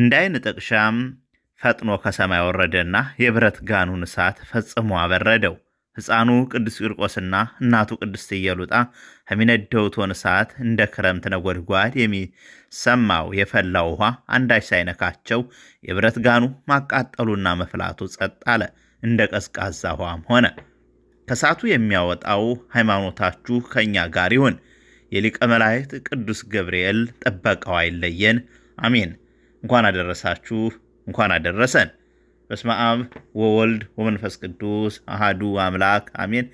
እንደ ጥቅሻም ፈጥኖ ከሰማይ ወረደና የብረት ጋኑን እሳት ፈጽሞ አበረደው። ሕፃኑ ቅዱስ ቂርቆስና እናቱ ቅድስት እየሉጣ ከሚነደው እቶን እሳት እንደ ክረምት ነጎድጓድ የሚሰማው የፈላው ውኃ አንዳች ሳይነካቸው የብረት ጋኑ ማቃጠሉና መፍላቱ ጸጥ አለ፣ እንደ ቀዝቃዛ ውኃም ሆነ። ከእሳቱ የሚያወጣው ሃይማኖታችሁ ከእኛ ጋር ይሁን። የሊቀ መላእክት ቅዱስ ገብርኤል ጥበቃው አይለየን። አሜን። እንኳን አደረሳችሁ፣ እንኳን አደረሰን። በስመ አብ ወወልድ ወመንፈስ ቅዱስ አሃዱ አምላክ አሜን።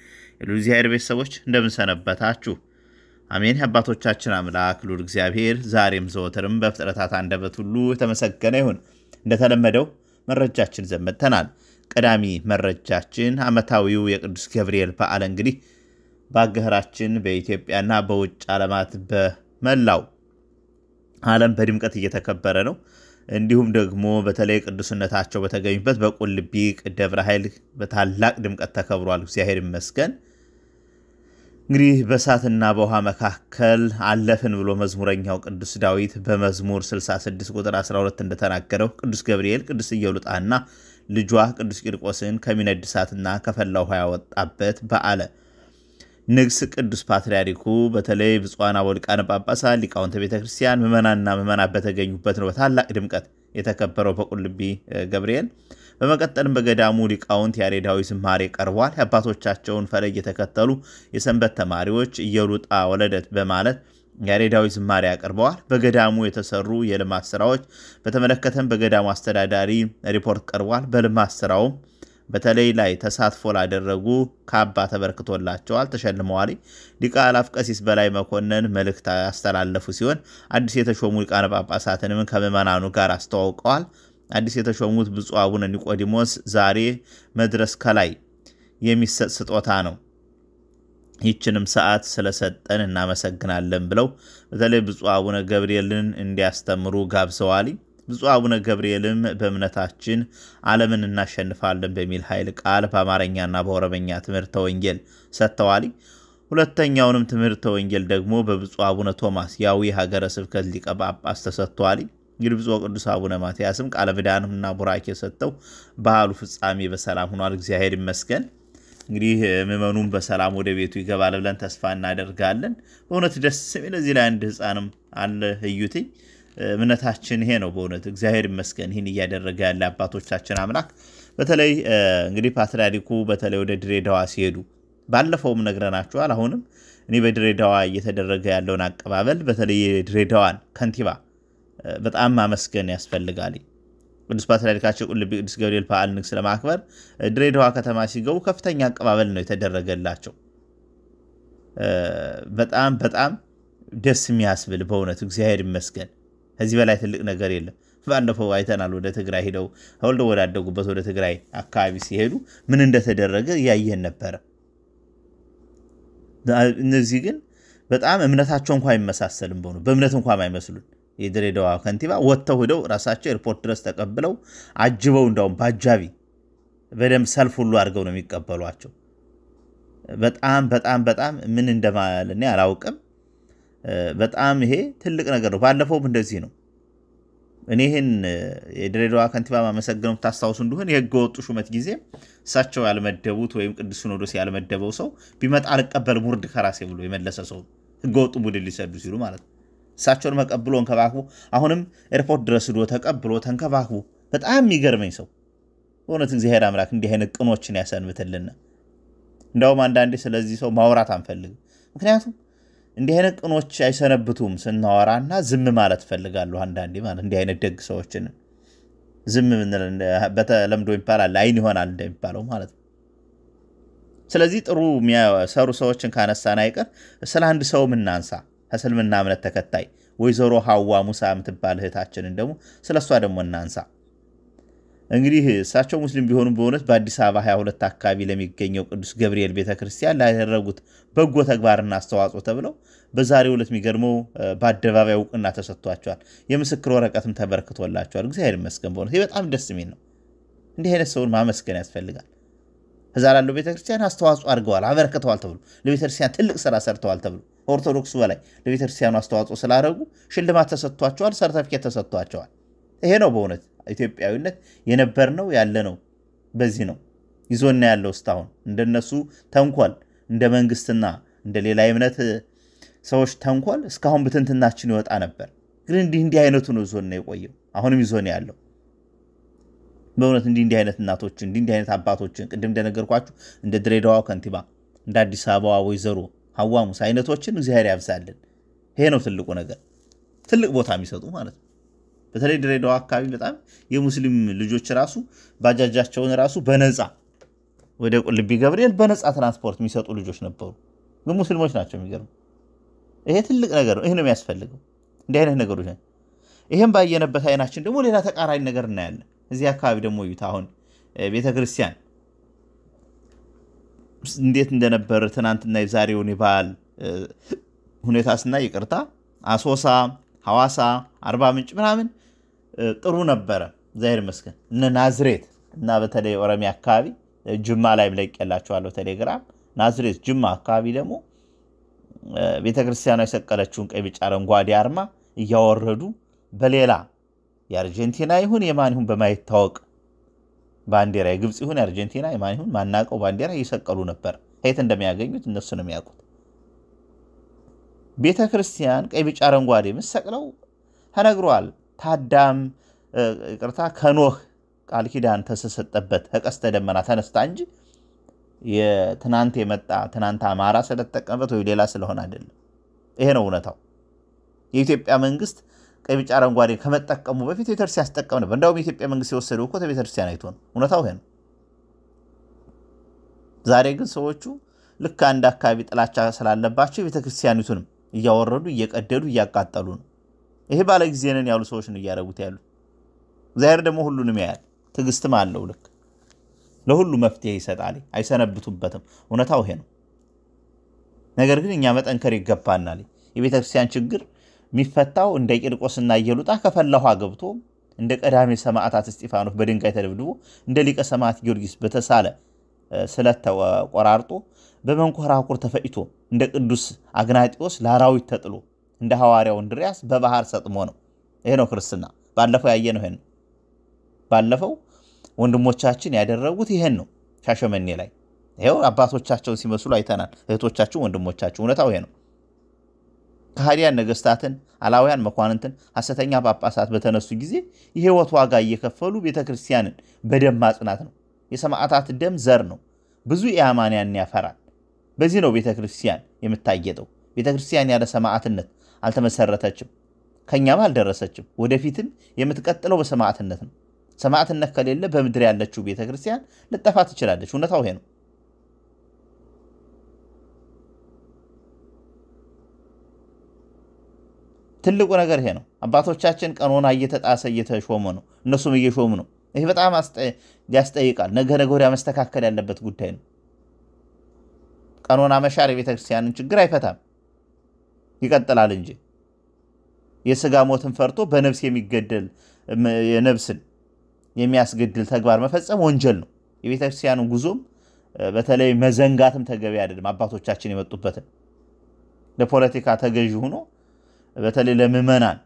የሉ እግዚአብሔር ቤተሰቦች እንደምንሰነበታችሁ አሜን። የአባቶቻችን አምላክ ልዑል እግዚአብሔር ዛሬም ዘወትርም በፍጥረታት አንደበት ሁሉ የተመሰገነ ይሁን። እንደተለመደው መረጃችን ዘመተናል። ቀዳሚ መረጃችን ዓመታዊው የቅዱስ ገብርኤል በዓል እንግዲህ በአገራችን በኢትዮጵያና በውጭ ዓለማት በመላው ዓለም በድምቀት እየተከበረ ነው። እንዲሁም ደግሞ በተለይ ቅዱስነታቸው በተገኙበት በቁልቢ ደብረ ኃይል በታላቅ ድምቀት ተከብሯል። እግዚአብሔር ይመስገን። እንግዲህ በእሳትና በውሃ መካከል አለፍን ብሎ መዝሙረኛው ቅዱስ ዳዊት በመዝሙር 66 ቁጥር 12 እንደተናገረው ቅዱስ ገብርኤል ቅዱስ ኢየሉጣና ልጇ ቅዱስ ቂርቆስን ከሚነድ እሳትና ከፈላ ውሃ ያወጣበት በዓለ ንግስ ቅዱስ ፓትርያርኩ በተለይ ብፁዓን አበው ሊቃነ ጳጳሳት፣ ሊቃውንተ ቤተ ክርስቲያን፣ ምዕመናንና ምዕመናት በተገኙበት ነው በታላቅ ድምቀት የተከበረው በቁልቢ ገብርኤል። በመቀጠልም በገዳሙ ሊቃውንት ያሬዳዊ ዝማሬ ቀርቧል። የአባቶቻቸውን ፈለግ የተከተሉ የሰንበት ተማሪዎች እየሉጣ ወለደት በማለት ያሬዳዊ ዝማሬ አቅርበዋል። በገዳሙ የተሰሩ የልማት ስራዎች በተመለከተም በገዳሙ አስተዳዳሪ ሪፖርት ቀርቧል። በልማት ስራውም በተለይ ላይ ተሳትፎ ላደረጉ ካባ ተበርክቶላቸዋል፣ ተሸልመዋል። ሊቀ አእላፍ ቀሲስ በላይ መኮንን መልእክት ያስተላለፉ ሲሆን አዲስ የተሾሙ ሊቃነ ጳጳሳትንም ከምዕመናኑ ጋር አስተዋውቀዋል። አዲስ የተሾሙት ብፁዕ አቡነ ኒቆዲሞስ ዛሬ መድረስ ከላይ የሚሰጥ ስጦታ ነው ይችንም ሰዓት ስለሰጠን እናመሰግናለን ብለው በተለይ ብፁዕ አቡነ ገብርኤልን እንዲያስተምሩ ጋብዘዋል። ብፁ አቡነ ገብርኤልም በእምነታችን ዓለምን እናሸንፋለን በሚል ኃይል ቃል በአማርኛና በኦሮምኛ ትምህርተ ወንጌል ሰጥተዋል። ሁለተኛውንም ትምህርተ ወንጌል ደግሞ በብፁ አቡነ ቶማስ ያዊ ሀገረ ስብከት ሊቀ ጳጳስ ተሰጥተዋል። እንግዲህ ብፁዕ ቅዱስ አቡነ ማትያስም ቃለ ምዕዳንና ቡራኬ ሰጥተው በዓሉ ፍጻሜ በሰላም ሆኗል። እግዚአብሔር ይመስገን። እንግዲህ ምዕመኑም በሰላም ወደ ቤቱ ይገባል ብለን ተስፋ እናደርጋለን። በእውነት ደስ የሚል እዚህ ላይ አንድ ህፃንም አለ እዩትኝ እምነታችን ይሄ ነው። በእውነት እግዚአብሔር ይመስገን ይህን እያደረገ ያለ አባቶቻችን አምላክ። በተለይ እንግዲህ ፓትርያርኩ በተለይ ወደ ድሬዳዋ ሲሄዱ ባለፈውም ነግረናችኋል። አሁንም እኔ በድሬዳዋ እየተደረገ ያለውን አቀባበል በተለይ የድሬዳዋን ከንቲባ በጣም ማመስገን ያስፈልጋል። ቅዱስ ፓትርያርካቸው ቁልቢ ቅዱስ ገብርኤል በዓል ንግስ ለማክበር ድሬዳዋ ከተማ ሲገቡ ከፍተኛ አቀባበል ነው የተደረገላቸው። በጣም በጣም ደስ የሚያስብል በእውነት እግዚአብሔር ይመስገን። ከዚህ በላይ ትልቅ ነገር የለም። ባለፈው አይተናል። ወደ ትግራይ ሄደው ተወልደው ወዳደጉበት ወደ ትግራይ አካባቢ ሲሄዱ ምን እንደተደረገ እያየን ነበረ። እነዚህ ግን በጣም እምነታቸው እንኳ አይመሳሰልም። በሆኑ በእምነት እንኳ አይመስሉን። የድሬዳዋ ከንቲባ ወጥተው ሄደው ራሳቸው ኤርፖርት ድረስ ተቀብለው አጅበው እንዳውም በአጃቢ በደንብ ሰልፍ ሁሉ አድርገው ነው የሚቀበሏቸው። በጣም በጣም በጣም ምን እንደማለ እኔ አላውቅም። በጣም ይሄ ትልቅ ነገር ነው። ባለፈውም እንደዚህ ነው። እኔ ይህን የድሬዳዋ ከንቲባ ማመሰግነው ታስታውሱ እንደሆን የህገ ወጡ ሹመት ጊዜ እሳቸው ያልመደቡት ወይም ቅዱስ ሲኖዶስ ያልመደበው ሰው ቢመጣ አልቀበልም ሙርድ ከራሴ ብሎ የመለሰ ሰው ህገ ወጡ ቡድን ሊሰዱ ሲሉ ማለት ነው። እሳቸውን መቀብሎ እንከባክቦ አሁንም ኤርፖርት ድረስ ዶ ተቀብሎ ተንከባክቦ በጣም የሚገርመኝ ሰው በእውነት እግዚአብሔር አምላክ እንዲህ አይነት ቅኖችን ያሰንብትልና፣ እንዳውም አንዳንዴ ስለዚህ ሰው ማውራት አንፈልግም። ምክንያቱም እንዲህ አይነት ቅኖች አይሰነብቱም ስናወራና ዝም ማለት ፈልጋሉ። አንዳንዴ ማለት እንዲህ አይነት ደግ ሰዎችን ዝም በተለምዶ ይባላል አይን ይሆናል እንደሚባለው ማለት ነው። ስለዚህ ጥሩ የሚሰሩ ሰዎችን ካነሳን አይቀር ስለ አንድ ሰው ምናንሳ ከእስልምና እምነት ተከታይ ወይዘሮ ሀዋ ሙሳ የምትባል እህታችንን ደግሞ ስለ እሷ ደግሞ እናንሳ። እንግዲህ እሳቸው ሙስሊም ቢሆኑም በእውነት በአዲስ አበባ 22 አካባቢ ለሚገኘው ቅዱስ ገብርኤል ቤተክርስቲያን ላደረጉት በጎ ተግባርና አስተዋጽኦ ተብለው በዛሬው ዕለት የሚገርመው በአደባባይ እውቅና ተሰጥቷቸዋል። የምስክር ወረቀትም ተበርክቶላቸዋል። እግዚአብሔር ይመስገን። በእውነት በጣም ደስ የሚል ነው። እንዲህ አይነት ሰውን ማመስገን ያስፈልጋል። እዛ ላለው ቤተክርስቲያን አስተዋጽኦ አድርገዋል፣ አበረክተዋል ተብሎ ለቤተክርስቲያን ትልቅ ስራ ሰርተዋል ተብሎ ኦርቶዶክሱ በላይ ለቤተክርስቲያኑ አስተዋጽኦ ስላደረጉ ሽልማት ተሰጥቷቸዋል፣ ሰርተፍኬት ተሰጥቷቸዋል። ይሄ ነው በእውነት ኢትዮጵያዊነት የነበር ነው ያለ ነው። በዚህ ነው ይዞና ያለው እስታሁን እንደነሱ ተንኳል እንደ መንግስትና እንደ ሌላ የእምነት ሰዎች ተንኳል እስካሁን ብትንትናችን ይወጣ ነበር። ግን እንዲህ እንዲህ አይነቱ ነው ይዞና የቆየው አሁንም ይዞን ያለው በእውነት እንዲህ እንዲህ አይነት እናቶችን እንዲህ እንዲህ አይነት አባቶችን ቅድም እንደነገርኳችሁ እንደ ድሬዳዋ ከንቲባ እንደ አዲስ አበባ ወይዘሮ ሀዋሙስ አይነቶችን እግዚአብሔር ያብዛልን። ይሄ ነው ትልቁ ነገር፣ ትልቅ ቦታ የሚሰጡ ማለት ነው። በተለይ ድሬዳዋ አካባቢ በጣም የሙስሊም ልጆች ራሱ ባጃጃቸውን ራሱ በነፃ ወደ ቁልቢ ገብርኤል በነፃ ትራንስፖርት የሚሰጡ ልጆች ነበሩ። ግን ሙስሊሞች ናቸው። የሚገርም ይሄ ትልቅ ነገር ነው። ይህ ነው የሚያስፈልገው፣ እንዲህ አይነት ነገሮች ይህም ባየነበት አይናችን ደግሞ ሌላ ተቃራኒ ነገር እናያለን። እዚህ አካባቢ ደግሞ እዩት። አሁን ቤተክርስቲያን እንዴት እንደነበር ትናንትና የዛሬውን የበዓል ሁኔታ ስናይ፣ ይቅርታ አሶሳ፣ ሐዋሳ፣ አርባ ምንጭ ምናምን ጥሩ ነበረ። እግዚአብሔር ይመስገን። እነ ናዝሬት እና በተለይ ኦሮሚያ አካባቢ ጅማ ላይ ብለቅላችኋለሁ ቴሌግራም። ናዝሬት ጅማ አካባቢ ደግሞ ቤተክርስቲያኗ የሰቀለችውን ቀይ፣ ቢጫ፣ አረንጓዴ አርማ እያወረዱ በሌላ የአርጀንቲና ይሁን የማን ይሁን በማይታወቅ ባንዲራ የግብፅ ይሁን የአርጀንቲና የማን ይሁን ማናቀው ባንዲራ እየሰቀሉ ነበር። ከየት እንደሚያገኙት እነሱ ነው የሚያውቁት። ቤተክርስቲያን ቀይ ቢጫ አረንጓዴ የምትሰቅለው ተነግሯል። ታዳም ይቅርታ ከኖህ ቃል ኪዳን ተሰሰጠበት ከቀስተ ደመና ተነስታ እንጂ የትናንት የመጣ ትናንት አማራ ስለተጠቀመበት ወይ ሌላ ስለሆነ አይደለም። ይሄ ነው እውነታው። የኢትዮጵያ መንግስት ቀይ፣ ቢጫ፣ አረንጓዴ ከመጠቀሙ በፊት ቤተክርስቲያን ያስጠቀም ነበር። እንዳውም የኢትዮጵያ መንግስት የወሰደው እኮ ቤተክርስቲያን አይቶ ነው። እውነታው ይሄ ነው። ዛሬ ግን ሰዎቹ ልክ አንድ አካባቢ ጥላቻ ስላለባቸው የቤተክርስቲያኒቱንም እያወረዱ እየቀደዱ እያቃጠሉ ነው። ይሄ ባለ ጊዜ ነን ያሉ ሰዎች ነው እያደረጉት ያሉ። እግዚአብሔር ደግሞ ሁሉንም ያያል፣ ትዕግስትም አለው። ልክ ለሁሉ መፍትሄ ይሰጣል፣ አይሰነብቱበትም። እውነታው ይሄ ነው። ነገር ግን እኛ መጠንከር ይገባናል። የቤተ ክርስቲያን ችግር የሚፈታው እንደ ቂርቆስና እየሉጣ ከፈላ ገብቶ እንደ ቀዳሜ ሰማዕታት እስጢፋኖስ በድንጋይ ተደብድቦ እንደ ሊቀ ሰማዕት ጊዮርጊስ በተሳለ ስለት ተቆራርጦ በመንኮራኩር ተፈጭቶ እንደ ቅዱስ አግናጢዎስ ለአራዊት ተጥሎ እንደ ሐዋርያው እንድሪያስ በባህር ሰጥሞ ነው። ይሄ ነው ክርስትና። ባለፈው ያየ ነው። ይሄን ባለፈው ወንድሞቻችን ያደረጉት ይሄን ነው። ሻሸመኔ ላይ ይሄው አባቶቻቸውን ሲመስሉ አይተናል። እህቶቻችሁ፣ ወንድሞቻችሁ እውነታው ይሄ ነው። ከሃዲያን ነገስታትን፣ አላውያን መኳንንትን፣ ሐሰተኛ ጳጳሳት በተነሱ ጊዜ የህይወት ዋጋ እየከፈሉ ቤተ ክርስቲያንን በደም ማጽናት ነው። የሰማዕታት ደም ዘር ነው፣ ብዙ ኢአማንያን ያፈራል። በዚህ ነው ቤተ ክርስቲያን የምታጌጠው። ቤተ ክርስቲያን ያለ ሰማዕትነት አልተመሰረተችም፣ ከእኛም አልደረሰችም። ወደፊትም የምትቀጥለው በሰማዕትነት ነው። ሰማዕትነት ከሌለ በምድር ያለችው ቤተ ክርስቲያን ልጠፋ ትችላለች። እውነታው ይሄ ነው። ትልቁ ነገር ይሄ ነው። አባቶቻችን ቀኖና እየተጣሰ እየተሾመ ነው፣ እነሱም እየሾሙ ነው። ይህ በጣም ያስጠይቃል። ነገ ነገ ወዲያ መስተካከል ያለበት ጉዳይ ነው። ቀኖና መሻር የቤተክርስቲያንን ችግር አይፈታም። ይቀጥላል እንጂ የስጋ ሞትን ፈርቶ በነብስ የሚገደል የነብስን የሚያስገድል ተግባር መፈጸም ወንጀል ነው። የቤተክርስቲያኑ ጉዞም በተለይ መዘንጋትም ተገቢ አይደለም። አባቶቻችን የመጡበትን ለፖለቲካ ተገዥ ሆኖ በተለይ ለምዕመናን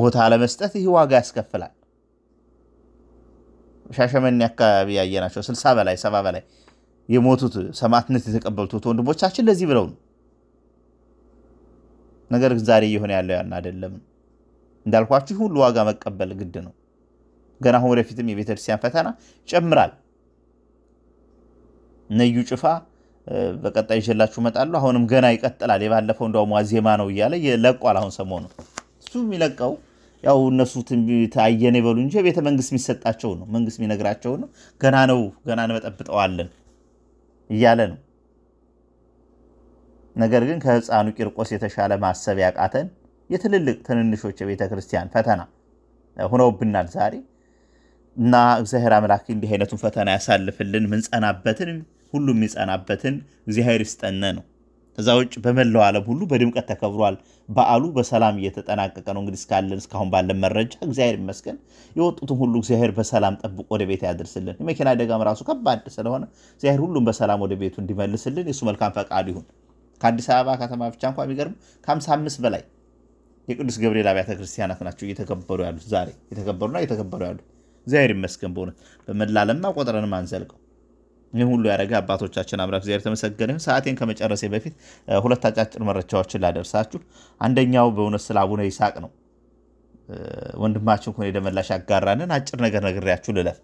ቦታ ለመስጠት ይህ ዋጋ ያስከፍላል። ሻሸመኔ አካባቢ ያየናቸው ስልሳ በላይ ሰባ በላይ የሞቱት ሰማዕትነት የተቀበሉት ወንድሞቻችን ለዚህ ብለው ነው። ነገር ዛሬ እየሆነ ያለው ያን አይደለም። እንዳልኳችሁ ሁሉ ዋጋ መቀበል ግድ ነው። ገና አሁን ወደፊትም የቤተክርስቲያን ፈተና ይጨምራል። ነዩ ጭፋ በቀጣይ ይዤላችሁ እመጣለሁ። አሁንም ገና ይቀጥላል። የባለፈው እንደውም ዋዜማ ነው እያለ ለቋል። አሁን ሰሞኑ እሱ የሚለቀው ያው እነሱ ታየን ይበሉ እንጂ ቤተ መንግስት የሚሰጣቸው ነው። መንግስት የሚነግራቸው ነው። ገና ነው ገና እንበጠብጠዋለን እያለ ነው። ነገር ግን ከሕፃኑ ቂርቆስ የተሻለ ማሰብ ያቃተን የትልልቅ ትንንሾች የቤተ ክርስቲያን ፈተና ሆነውብናል ዛሬ እና እግዚአብሔር አምላክ እንዲህ አይነቱን ፈተና ያሳልፍልን። ምንጸናበትን ሁሉ የሚጸናበትን እግዚአብሔር ይስጠነ ነው። እዛ ውጭ በመላው ዓለም ሁሉ በድምቀት ተከብሯል። በዓሉ በሰላም እየተጠናቀቀ ነው። እንግዲህ እስካለን እስካሁን ባለን መረጃ እግዚአብሔር ይመስገን። የወጡትም ሁሉ እግዚአብሔር በሰላም ጠብቆ ወደ ቤት ያደርስልን። የመኪና አደጋም ራሱ ከባድ ስለሆነ እግዚአብሔር ሁሉም በሰላም ወደ ቤቱ እንዲመልስልን የእሱ መልካም ፈቃድ ይሁን። ከአዲስ አበባ ከተማ ብቻ እንኳ የሚገርሙ ከ55 በላይ የቅዱስ ገብርኤል አብያተ ክርስቲያናት ናቸው እየተከበሩ ያሉት ዛሬ የተከበሩና እየተከበሩ ያሉት እግዚአብሔር ይመስገን። በእውነት በመላለማ ቆጥረንም አንዘልቀው። ይህ ሁሉ ያደረገ አባቶቻችን አምላክ እግዚአብሔር የተመሰገነ ይሁን። ሰዓቴን ከመጨረሴ በፊት ሁለት አጫጭር መረጃዎችን ላደርሳችሁ። አንደኛው በእውነት ስለ አቡነ ይስሐቅ ነው። ወንድማችን ኮን ደመላሽ ያጋራንን አጭር ነገር ነግሬያችሁ ልለፍ።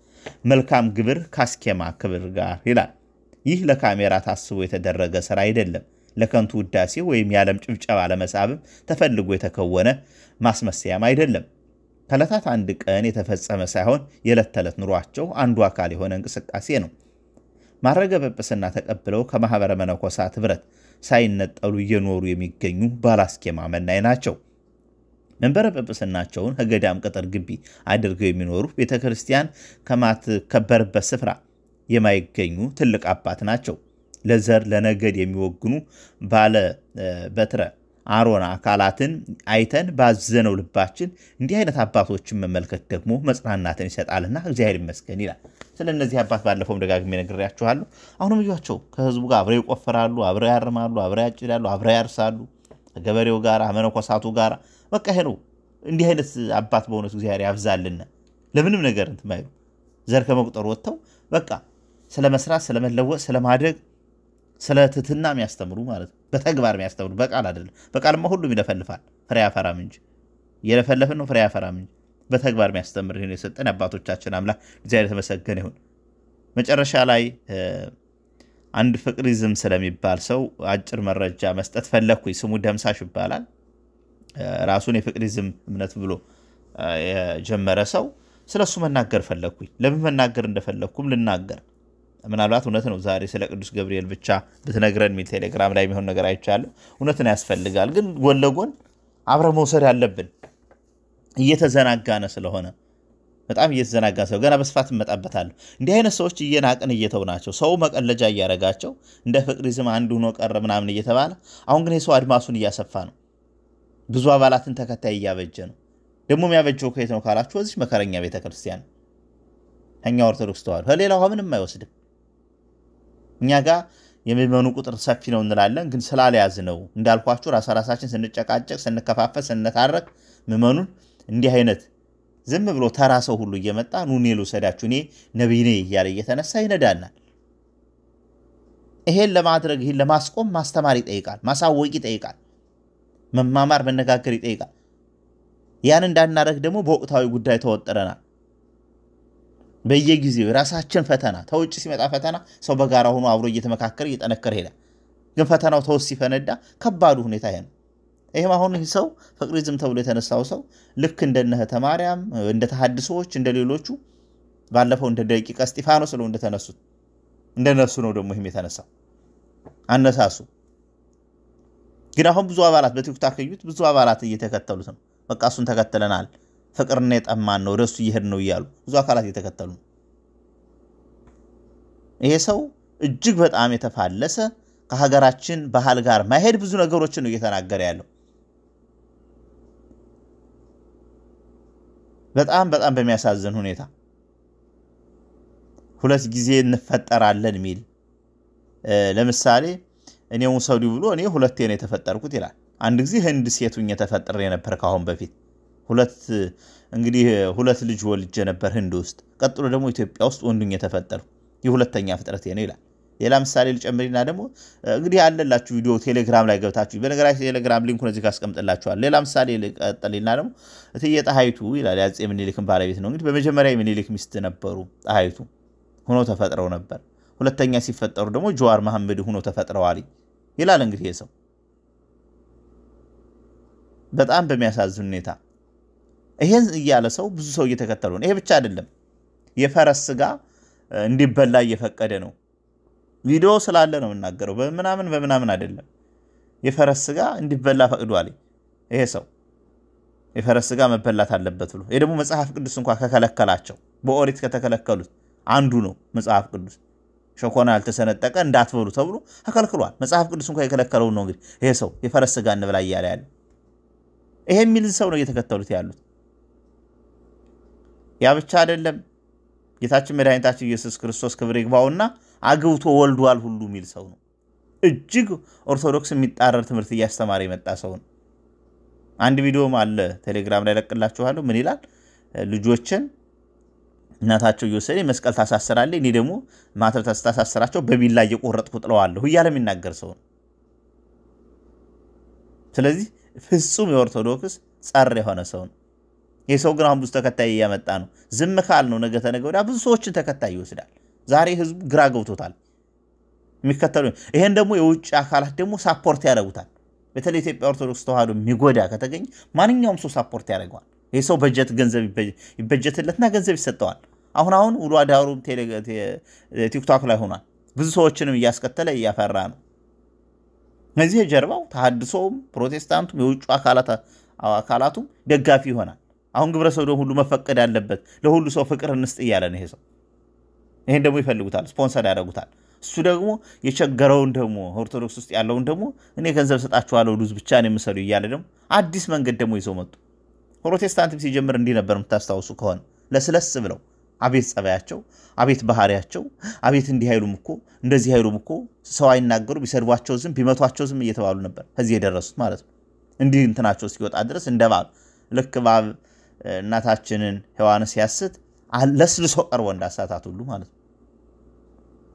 መልካም ግብር ካስኬማ ክብር ጋር ይላል። ይህ ለካሜራ ታስቦ የተደረገ ስራ አይደለም። ለከንቱ ውዳሴ ወይም የዓለም ጭብጨባ ለመሳብም ተፈልጎ የተከወነ ማስመሰያም አይደለም። ከዕለታት አንድ ቀን የተፈጸመ ሳይሆን የዕለት ተዕለት ኑሯቸው አንዱ አካል የሆነ እንቅስቃሴ ነው። ማድረገ ጵጵስና ተቀብለው ከማኅበረ መነኮሳት ኅብረት ሳይነጠሉ እየኖሩ የሚገኙ ባላስኬማ መናይ ናቸው። መንበረ ጵጵስናቸውን ከገዳም ቅጥር ግቢ አድርገው የሚኖሩ ቤተ ክርስቲያን ከማትከበርበት ስፍራ የማይገኙ ትልቅ አባት ናቸው። ለዘር ለነገድ የሚወግኑ ባለ በትረ አሮን አካላትን አይተን ባዘነው ልባችን እንዲህ አይነት አባቶችን መመልከት ደግሞ መጽናናትን ይሰጣልና እግዚአብሔር ይመስገን ይላል። ስለ እነዚህ አባት ባለፈውም ደጋግሜ ነግሬያችኋለሁ። አሁንም እዩዋቸው። ከህዝቡ ጋር አብረው ይቆፍራሉ፣ አብረው ያርማሉ፣ አብረው ያጭዳሉ፣ አብረው ያርሳሉ። ከገበሬው ጋር መነኮሳቱ ጋር በቃ ይሄ ነው። እንዲህ አይነት አባት በሆነት እግዚአብሔር ያብዛልና ለምንም ነገር እንትን ዘር ከመቁጠር ወጥተው በቃ ስለ መስራት፣ ስለ መለወጥ፣ ስለ ስለ ትትና የሚያስተምሩ ማለት ነው። በተግባር የሚያስተምሩ በቃል አይደለም። በቃልማ ሁሉም ይለፈልፋል ፍሬ አፈራም እንጂ እየለፈለፍን ነው ፍሬ አፈራም እንጂ በተግባር የሚያስተምር ይሁን የሰጠን አባቶቻችን አምላክ እግዚአብሔር የተመሰገነ ይሁን። መጨረሻ ላይ አንድ ፍቅሪዝም ስለሚባል ሰው አጭር መረጃ መስጠት ፈለግኩኝ። ስሙ ደምሳሽ ይባላል። ራሱን የፍቅሪዝም እምነት ብሎ የጀመረ ሰው ስለሱ መናገር ፈለግኩኝ። ለምን መናገር እንደፈለግኩም ልናገር ምናልባት እውነት ነው ዛሬ ስለ ቅዱስ ገብርኤል ብቻ ብትነግረን የሚል ቴሌግራም ላይ የሚሆን ነገር አይቻለሁ። እውነትን ያስፈልጋል፣ ግን ጎን ለጎን አብረ መውሰድ ያለብን እየተዘናጋነ ስለሆነ በጣም እየተዘናጋ ሰው ገና በስፋት እመጣበታለሁ። እንዲህ አይነት ሰዎች እየናቅን እየተው ናቸው ሰው መቀለጃ እያረጋቸው እንደ ፍቅሪዝም አንድ ሆኖ ቀረ ምናምን እየተባለ አሁን ግን የሰው አድማሱን እያሰፋ ነው። ብዙ አባላትን ተከታይ እያበጀ ነው። ደግሞ የሚያበጀው ከየት ነው ካላችሁ፣ እዚህ መከረኛ ቤተክርስቲያን እኛ ኦርቶዶክስ ተዋህዶ ከሌላው ምንም አይወስድም። እኛ ጋር የሚመኑ ቁጥር ሰፊ ነው እንላለን፣ ግን ስላልያዝ ነው እንዳልኳችሁ ራሳ ራሳችን ስንጨቃጨቅ፣ ስንከፋፈል፣ ስንታረቅ ምመኑን እንዲህ አይነት ዝም ብሎ ተራ ሰው ሁሉ እየመጣ ኑኔ ልውሰዳችሁ እኔ ነቢይ ነኝ እያለ እየተነሳ ይነዳናል። ይሄን ለማድረግ ይህን ለማስቆም ማስተማር ይጠይቃል፣ ማሳወቅ ይጠይቃል፣ መማማር መነጋገር ይጠይቃል። ያን እንዳናደርግ ደግሞ በወቅታዊ ጉዳይ ተወጥረናል። በየጊዜው የራሳችን ፈተና ተውጭ ሲመጣ ፈተና ሰው በጋራ ሆኖ አብሮ እየተመካከረ እየጠነከረ ሄዳ ግን ፈተናው ተውስ ሲፈነዳ ከባዱ ሁኔታ ይሄ ነው። ይህም አሁን ይህ ሰው ፍቅሪዝም ተብሎ የተነሳው ሰው ልክ እንደነ ተማሪያም እንደ ተሐድሶዎች እንደ ሌሎቹ ባለፈው እንደ ደቂቀ እስጢፋኖስ ለው እንደተነሱት እንደነሱ ነው ደግሞ ይህም የተነሳው አነሳሱ። ግን አሁን ብዙ አባላት በቲክታክ እዩት፣ ብዙ አባላት እየተከተሉት ነው። በቃ እሱን ተከትለናል ፍቅርና የጠማን ነው ወደ እሱ እየሄድ ነው እያሉ ብዙ አካላት እየተከተሉ ይሄ ሰው እጅግ በጣም የተፋለሰ ከሀገራችን ባህል ጋር ማሄድ ብዙ ነገሮችን ነው እየተናገረ ያለው። በጣም በጣም በሚያሳዝን ሁኔታ ሁለት ጊዜ እንፈጠራለን የሚል ለምሳሌ እኔ ሙሰዲ ብሎ እኔ ሁለቴ ነው የተፈጠርኩት ይላል። አንድ ጊዜ ህንድ ሴቱኝ የተፈጠረ የነበር ከአሁን በፊት ሁለት እንግዲህ ሁለት ልጅ ወልጄ ነበር ህንድ ውስጥ፣ ቀጥሎ ደግሞ ኢትዮጵያ ውስጥ ወንዱኝ የተፈጠሩ ይህ ሁለተኛ ፍጥረቴ ነው ይላል። ሌላ ምሳሌ ልጨምሪና ደግሞ እንግዲህ አለላችሁ ቪዲዮ ቴሌግራም ላይ ገብታችሁ በነገራችን ቴሌግራም ሊንኩ እዚህ አስቀምጥላችኋል። ሌላ ምሳሌ ልቀጥልና ደግሞ እትዬ ጣሀይቱ ይላል የአፄ ምኒልክን ባለቤት ነው እንግዲህ በመጀመሪያ የምኒልክ ሚስት ነበሩ ጣሀይቱ ሁኖ ተፈጥረው ነበር። ሁለተኛ ሲፈጠሩ ደግሞ ጀዋር መሐመድ ሁኖ ተፈጥረዋል ይላል እንግዲህ የሰው በጣም በሚያሳዝን ሁኔታ ይሄን እያለ ሰው ብዙ ሰው እየተከተሉ ነው። ይሄ ብቻ አይደለም፣ የፈረስ ስጋ እንዲበላ እየፈቀደ ነው። ቪዲዮ ስላለ ነው የምናገረው፣ በምናምን በምናምን አይደለም። የፈረስ ስጋ እንዲበላ ፈቅዷል። ይሄ ሰው የፈረስ ስጋ መበላት አለበት ብሎ ይሄ ደግሞ መጽሐፍ ቅዱስ እንኳ ከከለከላቸው በኦሪት ከተከለከሉት አንዱ ነው። መጽሐፍ ቅዱስ ሸኮና ያልተሰነጠቀ እንዳትበሉ ተብሎ ተከልክሏል። መጽሐፍ ቅዱስ እንኳ የከለከለውን ነው። እንግዲህ ይሄ ሰው የፈረስ ስጋ እንብላ እያለ ያለ ይሄ የሚል ሰው ነው እየተከተሉት ያሉት። ያ ብቻ አይደለም። ጌታችን መድኃኒታችን ኢየሱስ ክርስቶስ ክብር ይግባውና አግብቶ ወልዷል ሁሉ የሚል ሰው ነው። እጅግ ኦርቶዶክስ የሚጣረር ትምህርት እያስተማረ የመጣ ሰው ነው። አንድ ቪዲዮም አለ ቴሌግራም ላይ ለቅላችኋለሁ። ምን ይላል? ልጆችን እናታቸው እየወሰደ መስቀል ታሳስራለ፣ እኔ ደግሞ ማተብ ታሳስራቸው በቢላ እየቆረጥኩ ጥለዋለሁ እያለ የሚናገር ሰው ነው። ስለዚህ ፍጹም የኦርቶዶክስ ጸር የሆነ ሰው ነው። የሰው ግራም ብዙ ተከታይ እያመጣ ነው። ዝም ካል ነው ነገ ተነገ ወዲያ ብዙ ሰዎችን ተከታይ ይወስዳል። ዛሬ ህዝቡ ግራ ገብቶታል። የሚከተሉ ይሄን ደግሞ የውጭ አካላት ደግሞ ሳፖርት ያደርጉታል። በተለይ ኢትዮጵያ ኦርቶዶክስ ተዋህዶ የሚጎዳ ከተገኘ ማንኛውም ሰው ሳፖርት ያደርገዋል። ይህ ሰው በጀት ገንዘብ ይበጀትለትና ገንዘብ ይሰጠዋል። አሁን አሁን ውሎ አዳሩም ቲክቶክ ላይ ሆኗል። ብዙ ሰዎችንም እያስከተለ እያፈራ ነው። እነዚህ የጀርባው ተሃድሶውም ፕሮቴስታንቱም የውጭ አካላቱም ደጋፊ ይሆናል። አሁን ግብረ ሰዶም ሁሉ መፈቀድ አለበት። ለሁሉ ሰው ፍቅር እንስጥ እያለ ነው ይሄ ሰው። ይህን ደግሞ ይፈልጉታል፣ ስፖንሰር ያደርጉታል። እሱ ደግሞ የቸገረውን ደግሞ ኦርቶዶክስ ውስጥ ያለውን ደግሞ እኔ ገንዘብ ሰጣችኋለሁ፣ ሉዝ ብቻ ነው የምሰሉ እያለ ደግሞ አዲስ መንገድ ደግሞ ይዘው መጡ። ፕሮቴስታንትም ሲጀምር እንዲህ ነበር የምታስታውሱ ከሆነ ለስለስ ብለው አቤት ጸባያቸው፣ አቤት ባህሪያቸው፣ አቤት እንዲህ አይሉም እኮ እንደዚህ አይሉም እኮ ሰው አይናገሩ፣ ቢሰድቧቸው ዝም፣ ቢመቷቸው ዝም እየተባሉ ነበር ከዚህ የደረሱት ማለት ነው። እንዲህ እንትናቸው እስኪወጣ ድረስ እንደባሉ ልክ ባብ እናታችንን ሔዋን ሲያስት ለስልሶ ቀርቦ እንዳሳታት ሁሉ ማለት ነው።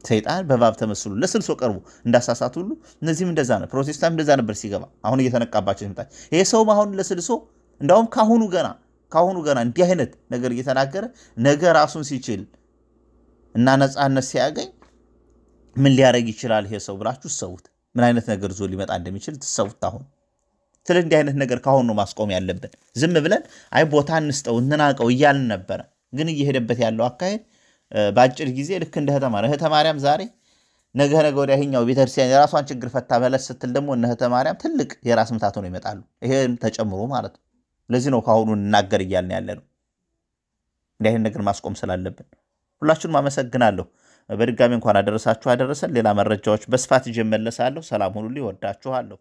ሰይጣን በእባብ ተመስሎ ለስልሶ ቀርቦ እንዳሳሳት ሁሉ እነዚህም እንደዛ ነው። ፕሮቴስታንት እንደዛ ነበር ሲገባ፣ አሁን እየተነቃባቸው ይመጣል። ይሄ ሰውም አሁን ለስልሶ እንዳውም ካሁኑ ገና ካሁኑ ገና እንዲህ አይነት ነገር እየተናገረ ነገ ራሱን ሲችል እና ነፃነት ሲያገኝ ምን ሊያደረግ ይችላል ይሄ ሰው ብላችሁ ትሰቡት። ምን አይነት ነገር ዞ ሊመጣ እንደሚችል ትሰቡት አሁን ስለ እንዲህ አይነት ነገር ካሁን ማስቆም ያለብን። ዝም ብለን አይ ቦታ እንስጠው እንናቀው እያልን ነበረ። ግን እየሄደበት ያለው አካሄድ በአጭር ጊዜ ልክ እንደ ህተማር ህተማርያም ዛሬ ነገ ነገ ወዲያ ይኸኛው ቤተክርስቲያን የራሷን ችግር ፈታ በለስ ስትል ደግሞ እነ ማርያም ትልቅ የራስ ምታት ነው ይመጣሉ። ይሄን ተጨምሮ ማለት ነው። ለዚህ ነው ከአሁኑ እንናገር እያልን ያለ ነው። እንዲህ አይነት ነገር ማስቆም ስላለብን ሁላችሁንም አመሰግናለሁ። በድጋሚ እንኳን አደረሳችሁ አደረሰን። ሌላ መረጃዎች በስፋት ይዤ እመለሳለሁ። ሰላም ሁኑልኝ። እወዳችኋለሁ።